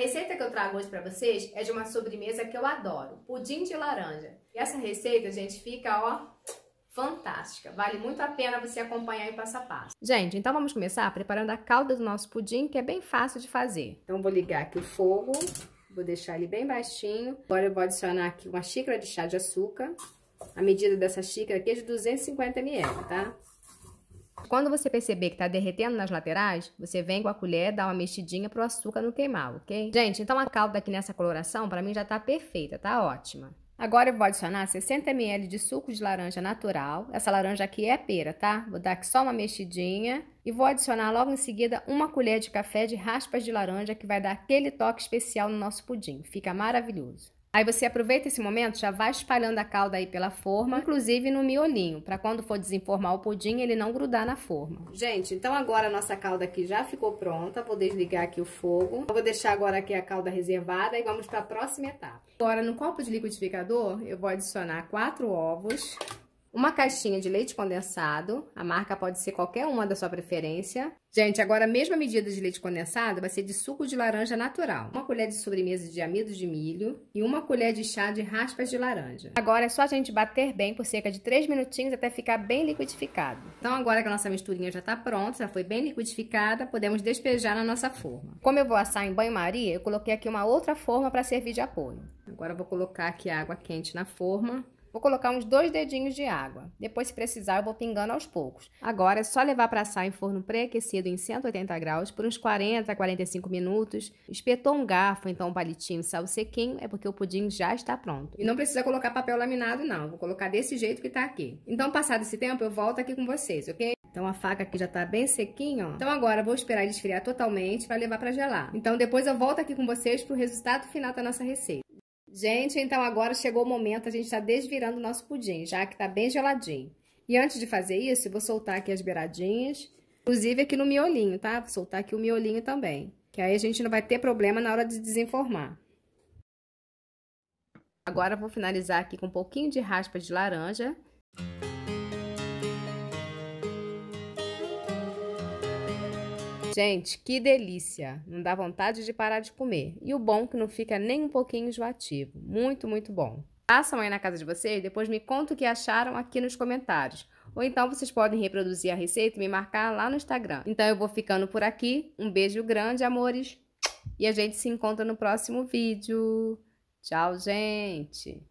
receita que eu trago hoje para vocês é de uma sobremesa que eu adoro, pudim de laranja. E essa receita, gente, fica ó fantástica. Vale muito a pena você acompanhar em passo a passo. Gente, então vamos começar preparando a calda do nosso pudim, que é bem fácil de fazer. Então vou ligar aqui o fogo, vou deixar ele bem baixinho. Agora eu vou adicionar aqui uma xícara de chá de açúcar. A medida dessa xícara aqui é de 250 ml, tá? Quando você perceber que está derretendo nas laterais, você vem com a colher, dá uma mexidinha pro açúcar não queimar, ok? Gente, então a calda aqui nessa coloração, para mim já tá perfeita, tá ótima. Agora eu vou adicionar 60 ml de suco de laranja natural. Essa laranja aqui é pera, tá? Vou dar aqui só uma mexidinha. E vou adicionar logo em seguida uma colher de café de raspas de laranja, que vai dar aquele toque especial no nosso pudim. Fica maravilhoso. Aí você aproveita esse momento, já vai espalhando a calda aí pela forma, inclusive no miolinho, para quando for desenformar o pudim, ele não grudar na forma. Gente, então agora a nossa calda aqui já ficou pronta, vou desligar aqui o fogo. Eu vou deixar agora aqui a calda reservada e vamos para a próxima etapa. Agora no copo de liquidificador, eu vou adicionar quatro ovos uma caixinha de leite condensado, a marca pode ser qualquer uma da sua preferência. Gente, agora a mesma medida de leite condensado vai ser de suco de laranja natural, uma colher de sobremesa de amido de milho e uma colher de chá de raspas de laranja. Agora é só a gente bater bem por cerca de 3 minutinhos até ficar bem liquidificado. Então agora que a nossa misturinha já está pronta, já foi bem liquidificada, podemos despejar na nossa forma. Como eu vou assar em banho-maria, eu coloquei aqui uma outra forma para servir de apoio. Agora eu vou colocar aqui a água quente na forma Vou colocar uns dois dedinhos de água. Depois, se precisar, eu vou pingando aos poucos. Agora é só levar para assar em forno pré-aquecido em 180 graus por uns 40 a 45 minutos. Espetou um garfo, então um palitinho, sal sequinho, é porque o pudim já está pronto. E não precisa colocar papel laminado, não. Vou colocar desse jeito que está aqui. Então, passado esse tempo, eu volto aqui com vocês, ok? Então a faca aqui já tá bem sequinha, ó. Então agora eu vou esperar ele esfriar totalmente para levar para gelar. Então depois eu volto aqui com vocês pro resultado final da nossa receita. Gente, então agora chegou o momento, a gente está desvirando o nosso pudim, já que está bem geladinho. E antes de fazer isso, vou soltar aqui as beiradinhas, inclusive aqui no miolinho, tá? Vou soltar aqui o miolinho também, que aí a gente não vai ter problema na hora de desenformar. Agora vou finalizar aqui com um pouquinho de raspa de laranja. Gente, que delícia! Não dá vontade de parar de comer. E o bom é que não fica nem um pouquinho enjoativo. Muito, muito bom. Passam aí na casa de vocês e depois me conta o que acharam aqui nos comentários. Ou então vocês podem reproduzir a receita e me marcar lá no Instagram. Então eu vou ficando por aqui. Um beijo grande, amores. E a gente se encontra no próximo vídeo. Tchau, gente!